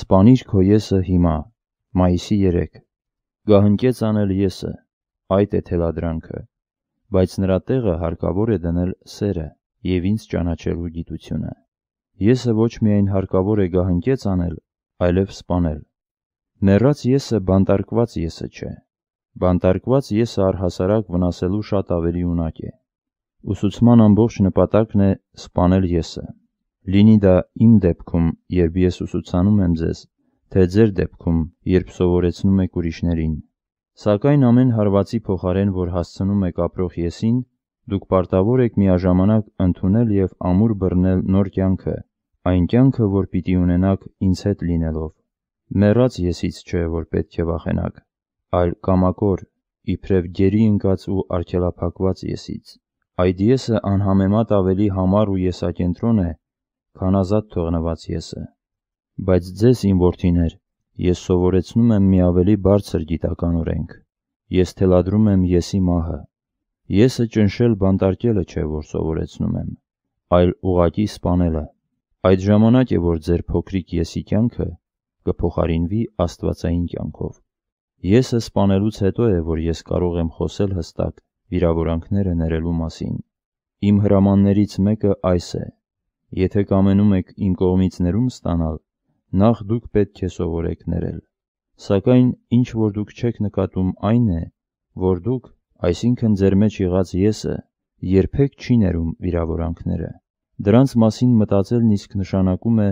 Սպանիր քո եսը հիմա, մայիսի 3։ Գահընկեց անել եսը, այդ է թելադրանքը, բայց նրա տեղը հարկավոր է դնել սերը եւ ինձ ճանաչելու գիտությունը։ Եսը ոչ միայն հարկավոր է գահընկեց անել, այլև սպանել։ Ներած եսը բանտարկված եսը չէ։ Բանտարկված եսը առհասարակ վնասելու շատ ավելի ունակ է։ Ուսուցման ամբողջ նպատակն է սպանել եսը։ Լինի դա իմ դեպքում, երբ ես ուսուցանում եմ ձեզ, թե ձեր դեպքում, երբ սովորեցնում եք ուրիշներին։ Սակայն ամեն հարվածի փոխարեն, որ հասցնում եք ապրող եսին, դուք պարտավոր եք միաժամանակ ընդունել և ամուր բռնել նոր կյանքը, այն կյանքը, որ պիտի ունենաք ինձ հետ լինելով։ Մեռած եսից չէ, որ պետք է վախենաք, այլ կամակոր, իբրև գերի ընկած ու արգելափակված եսից։ Այդ եսը անհամեմատ ավելի համառ ու եսակենտրոն է, քան ազատ թողնված եսը։ Բայց ձեզ, իմ որդիներ, ես սովորեցնում եմ մի ավելի բարձր գիտական օրենք։ Ես թելադրում եմ եսի մահը։ Եսը ճնշել բանտարկելը չէ, որ սովորեցնում եմ, այլ ուղակի սպանելը։ Այդ ժամանակ է, որ ձեր փոքրիկ եսի կյանքը կփոխարինվի աստվածային կյանքով։ Եսը սպանելուց հետո է, որ ես կարող եմ խոսել հստակ վիրավորանքները ներելու մասին։ Իմ հրամաններից մեկը այս է. Եթե կամենում եք իմ կողմից ներում ստանալ, նախ դուք պետք է սովորեք ներել։ Սակայն ինչ որ դուք չեք նկատում այն է, որ դուք, այսինքն ձեր մեջ եղած «ես»-ը երբեք չի ներում վիրավորանքները։ Դրանց մասին մտածելն իսկ նշանակում է,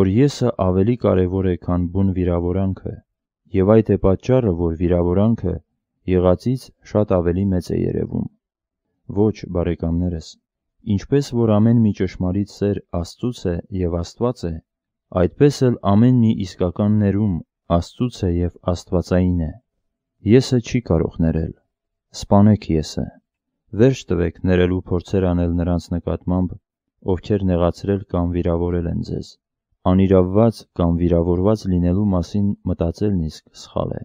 որ «ես»-ը ավելի կարևոր է, քան բուն վիրավորանքը, և այդ է պատճառը, որ վիրավորանքը եղածից շատ ավելի մեծ է երևում։ Ոչ, բարեկամներս, Ինչպես որ ամեն մի ճշմարիտ սեր Աստծուց է և Աստված է, այդպես էլ ամեն մի իսկական ներում Աստծուց է և Աստվածային է։ Եսը չի կարող ներել։ Սպանեք եսը։ Վերջ տվեք ներելու փորձեր անել նրանց նկատմամբ, ովքեր նեղացրել կամ վիրավորել են ձեզ։ Անիրավված կամ վիրավորված լինելու մասին մտածելն իսկ սխալ է։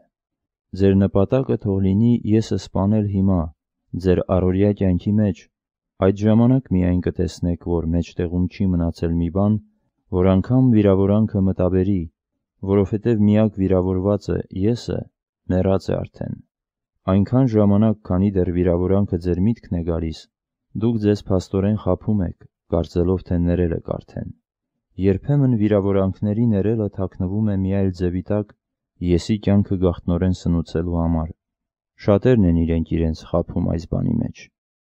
Ձեր նպատակը թող լինի եսը սպանել հիմա, ձեր առօրյա կյանքի մեջ, Այդ ժամանակ միայն կտեսնեք, որ մեջտեղում չի մնացել մի բան, որ անգամ վիրավորանքը մտաբերի, որովհետև միակ վիրավորվածը՝ եսը, մեռած է արդեն։ Այնքան ժամանակ, քանի դեռ վիրավորանքը ձեր միտքն է գալիս, դուք ձեզ փաստորեն խաբում եք, կարծելով, թե ներել եք արդեն։ Երբեմն վիրավորանքների ներելը թաքնվում է մի այլ ձևի տակ եսի կյանքը գաղտնորեն սնուցելու համար։ Շատերն են իրենք իրենց խաբում այս բանի մեջ։